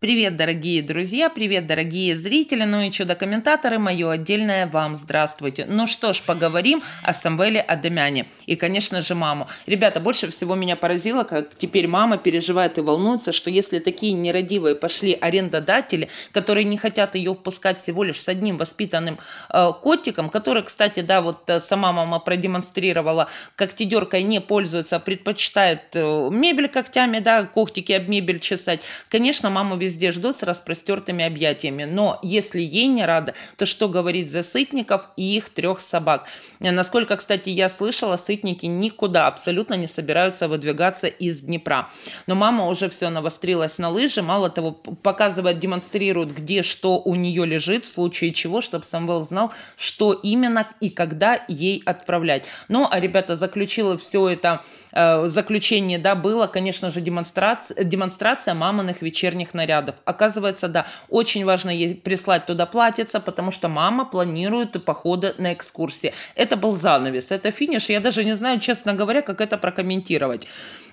Привет, дорогие друзья, привет, дорогие зрители, ну и чудо-комментаторы, мое отдельное вам здравствуйте. Ну что ж, поговорим о Самвеле Адамяне и, конечно же, маму. Ребята, больше всего меня поразило, как теперь мама переживает и волнуется, что если такие нерадивые пошли арендодатели, которые не хотят ее впускать всего лишь с одним воспитанным э, котиком, который, кстати, да, вот э, сама мама продемонстрировала, как тедеркой не пользуется, предпочитает э, мебель когтями, да, когтики об мебель чесать. Конечно, мама везде ждут с распростертыми объятиями. Но если ей не рада, то что говорить за Сытников и их трех собак? Насколько, кстати, я слышала, Сытники никуда абсолютно не собираются выдвигаться из Днепра. Но мама уже все навострилась на лыжи, мало того, показывает, демонстрирует, где что у нее лежит, в случае чего, чтобы Самвел знал, что именно и когда ей отправлять. Ну, а ребята, заключила все это, э, заключение, да, было, конечно же, демонстрация, демонстрация маминых вечерних нарядов нарядов. Оказывается, да, очень важно ей прислать туда платьица, потому что мама планирует походы на экскурсии. Это был занавес, это финиш. Я даже не знаю, честно говоря, как это прокомментировать.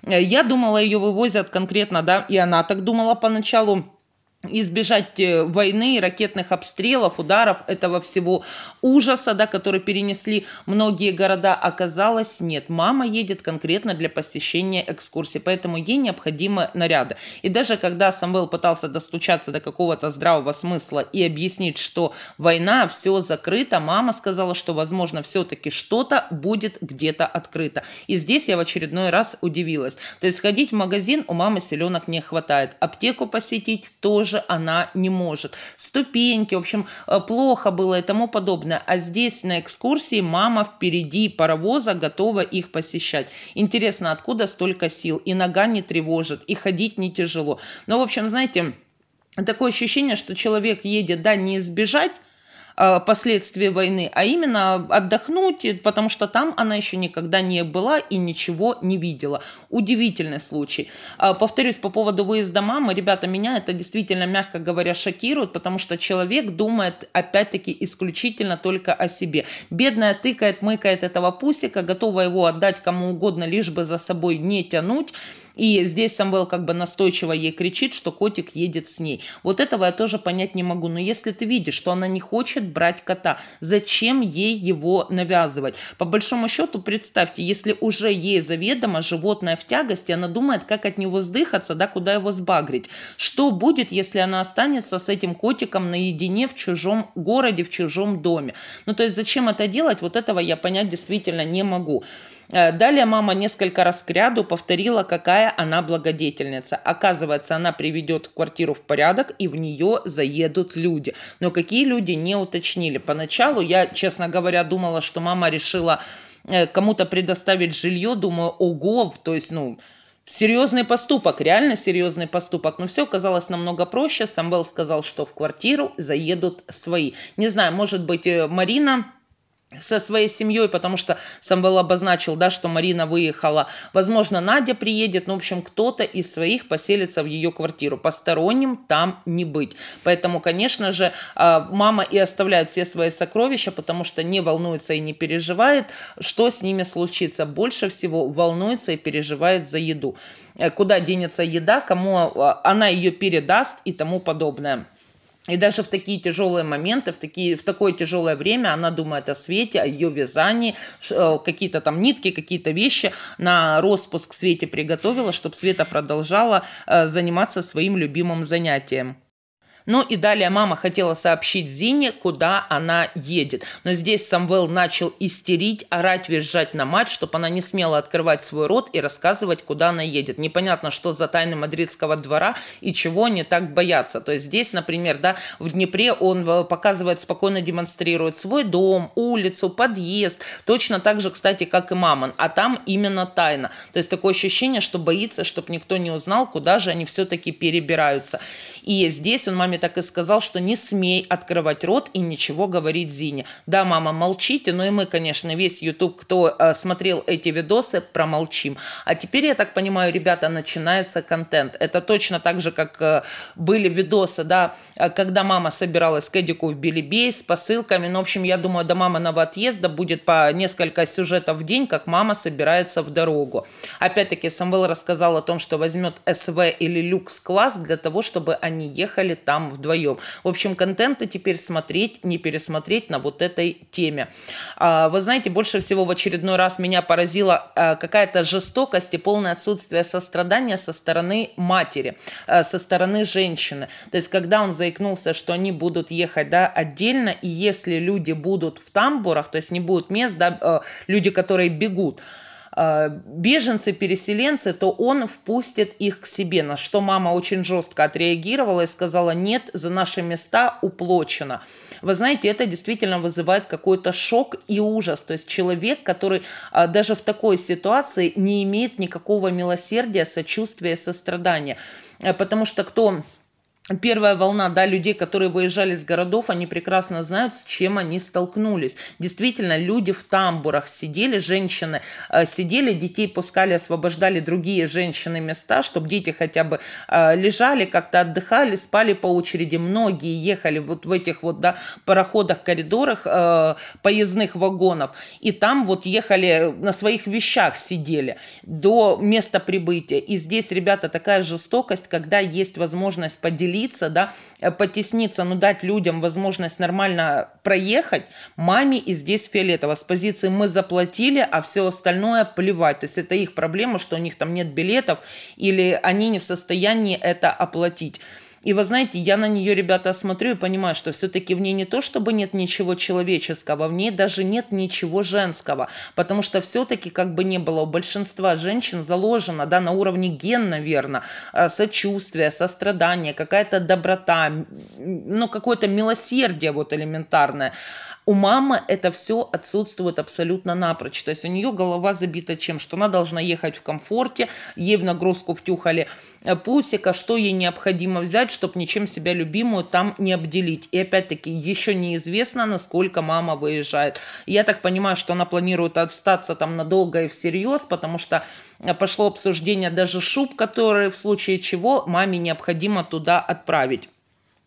Э, я думала, ее вывозят конкретно, да, и она так думала поначалу избежать э, войны, ракетных обстрелов, ударов, этого всего ужаса, да, который перенесли многие города, оказалось нет. Мама едет конкретно для посещения экскурсии, поэтому ей необходимы наряды. И даже когда Самвел пытался достучаться до какого-то здравого смысла и объяснить, что война, все закрыто, мама сказала, что, возможно, все-таки что-то будет где-то открыто. И здесь я в очередной раз удивилась. То есть ходить в магазин у мамы селенок не хватает, аптеку посетить тоже тоже она не может. Ступеньки, в общем, э, плохо было и тому подобное. А здесь на экскурсии мама впереди паровоза готова их посещать. Интересно, откуда столько сил? И нога не тревожит, и ходить не тяжело. Но, в общем, знаете, такое ощущение, что человек едет, да, не избежать, Э, последствий войны, а именно отдохнуть, потому что там она еще никогда не была и ничего не видела. Удивительный случай. Э, повторюсь по поводу выезда мамы. Ребята, меня это действительно, мягко говоря, шокирует, потому что человек думает, опять-таки, исключительно только о себе. Бедная тыкает, мыкает этого пусика, готова его отдать кому угодно, лишь бы за собой не тянуть. И здесь Самвел как бы настойчиво ей кричит, что котик едет с ней. Вот этого я тоже понять не могу. Но если ты видишь, что она не хочет брать кота, зачем ей его навязывать? По большому счету, представьте, если уже ей заведомо животное в тягости, она думает, как от него сдыхаться, да, куда его сбагрить. Что будет, если она останется с этим котиком наедине в чужом городе, в чужом доме? Ну, то есть, зачем это делать? Вот этого я понять действительно не могу. Э, далее мама несколько раз к ряду повторила, какая она благодетельница. Оказывается, она приведет квартиру в порядок, и в нее заедут люди. Но какие люди не уточнили. Поначалу я, честно говоря, думала, что мама решила э, кому-то предоставить жилье, думаю, ого, то есть, ну, серьезный поступок, реально серьезный поступок. Но все оказалось намного проще. Самвел сказал, что в квартиру заедут свои. Не знаю, может быть, э, Марина со своей семьей, потому что Самвел обозначил, да, что Марина выехала. Возможно, Надя приедет, но ну, в общем, кто-то из своих поселится в ее квартиру. Посторонним там не быть. Поэтому, конечно же, а, мама и оставляет все свои сокровища, потому что не волнуется и не переживает, что с ними случится. Больше всего волнуется и переживает за еду. Э, куда денется еда, кому а, она ее передаст и тому подобное. И даже в такие тяжелые моменты, в, такие, в такое тяжелое время она думает о свете, о ее вязании, э, какие-то там нитки, какие-то вещи на распуск Свете приготовила, чтобы Света продолжала э, заниматься своим любимым занятием. Ну и далее мама хотела сообщить Зине, куда она едет. Но здесь Самвел начал истерить, орать, визжать на мать, чтобы она не смела открывать свой рот и рассказывать, куда она едет. Непонятно, что за тайны мадридского двора и чего они так боятся. То есть здесь, например, да, в Днепре он э, показывает, спокойно демонстрирует свой дом, улицу, подъезд. Точно так же, кстати, как и Мамон. А там именно тайна. То есть такое ощущение, что боится, чтобы никто не узнал, куда же они все-таки перебираются. И здесь он маме маме так и сказал, что не смей открывать рот и ничего говорить Зине. Да, мама, молчите, но и мы, конечно, весь YouTube, кто э, смотрел эти видосы, промолчим. А теперь, я так понимаю, ребята, начинается контент. Это точно так же, как э, были видосы, да, э, когда мама собиралась к Эдику в Билибей с посылками. Ну, в общем, я думаю, до маминого отъезда будет по несколько сюжетов в день, как мама собирается в дорогу. Опять-таки, Самвел рассказал о том, что возьмет СВ или люкс-класс для того, чтобы они ехали там там вдвоем. В общем, контента теперь смотреть, не пересмотреть на вот этой теме. А, вы знаете, больше всего в очередной раз меня поразила а, какая-то жестокость и полное отсутствие сострадания со стороны матери, а, со стороны женщины. То есть, когда он заикнулся, что они будут ехать да, отдельно, и если люди будут в тамбурах, то есть не будет мест, да, люди, которые бегут, Э, беженцы, переселенцы, то он впустит их к себе, на что мама очень жестко отреагировала и сказала, нет, за наши места уплочено. Вы знаете, это действительно вызывает какой-то шок и ужас. То есть человек, который э, даже в такой ситуации не имеет никакого милосердия, сочувствия, сострадания. Э, потому что кто Первая волна, да, людей, которые выезжали из городов, они прекрасно знают, с чем они столкнулись. Действительно, люди в тамбурах сидели, женщины э, сидели, детей пускали, освобождали другие женщины места, чтобы дети хотя бы э, лежали, как-то отдыхали, спали по очереди. Многие ехали вот в этих вот, да, пароходах, коридорах э, поездных вагонов, и там вот ехали, на своих вещах сидели до места прибытия. И здесь, ребята, такая жестокость, когда есть возможность поделиться поделиться, да, э, потесниться, но ну, дать людям возможность нормально проехать, маме и здесь фиолетово. С позиции мы заплатили, а все остальное плевать. То есть это их проблема, что у них там нет билетов или они не в состоянии это оплатить. И вы знаете, я на нее, ребята, смотрю и понимаю, что все-таки в ней не то, чтобы нет ничего человеческого, в ней даже нет ничего женского. Потому что все-таки, как бы не было, у большинства женщин заложено, да, на уровне ген, наверное, э, сочувствие, сострадание, какая-то доброта, ну, какое-то милосердие вот элементарное. У мамы это все отсутствует абсолютно напрочь. То есть у нее голова забита чем? Что она должна ехать в комфорте, ей в нагрузку втюхали э, пусика, что ей необходимо взять, чтобы ничем себя любимую там не обделить. И опять-таки, еще неизвестно, насколько мама выезжает. Я так понимаю, что она планирует отстаться там надолго и всерьез, потому что э, пошло обсуждение даже шуб, которые в случае чего маме необходимо туда отправить.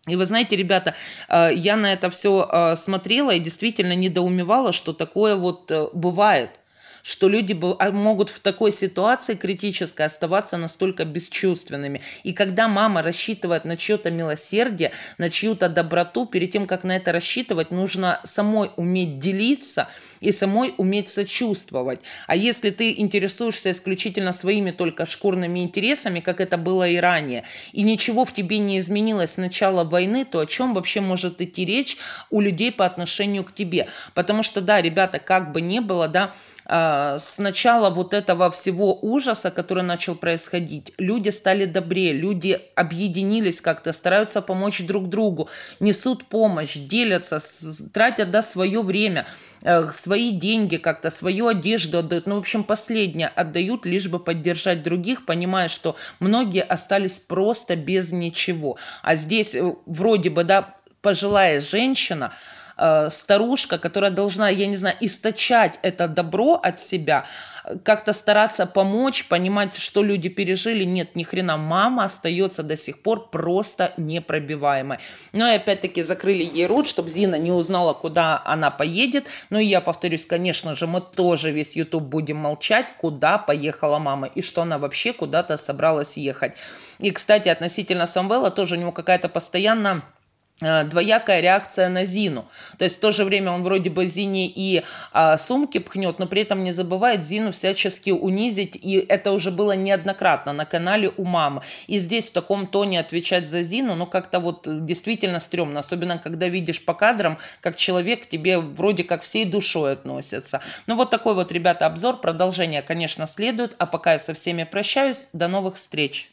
И вы знаете, ребята, э, я на это все э, смотрела и действительно недоумевала, что такое вот бывает – что люди а, могут в такой ситуации критической оставаться настолько бесчувственными. И когда мама рассчитывает на чье-то милосердие, на чью-то доброту, перед тем, как на это рассчитывать, нужно самой уметь делиться и самой уметь сочувствовать. А если ты интересуешься исключительно своими только шкурными интересами, как это было и ранее, и ничего в тебе не изменилось с начала войны, то о чем вообще может идти речь у людей по отношению к тебе? Потому что, да, ребята, как бы не было, да, а, с начала вот этого всего ужаса, который начал происходить, люди стали добрее, люди объединились как-то, стараются помочь друг другу, несут помощь, делятся, тратят да, свое время, э, свои деньги как-то, свою одежду отдают. Ну, в общем, последнее отдают, лишь бы поддержать других, понимая, что многие остались просто без ничего. А здесь э, вроде бы, да, пожилая женщина, Э, старушка, которая должна, я не знаю, источать это добро от себя, как-то стараться помочь, понимать, что люди пережили. Нет, ни хрена, мама остается до сих пор просто непробиваемой. Но ну и опять-таки закрыли ей рот, чтобы Зина не узнала, куда она поедет. Ну и я повторюсь, конечно же, мы тоже весь YouTube будем молчать, куда поехала мама и что она вообще куда-то собралась ехать. И, кстати, относительно Самвела тоже у него какая-то постоянная. Э, двоякая реакция на Зину. То есть в то же время он вроде бы Зине и а, сумки пхнет, но при этом не забывает Зину всячески унизить. И это уже было неоднократно на канале у мамы. И здесь в таком тоне отвечать за Зину, ну как-то вот действительно стрёмно. Особенно, когда видишь по кадрам, как человек к тебе вроде как всей душой относится. Ну вот такой вот, ребята, обзор. Продолжение, конечно, следует. А пока я со всеми прощаюсь. До новых встреч!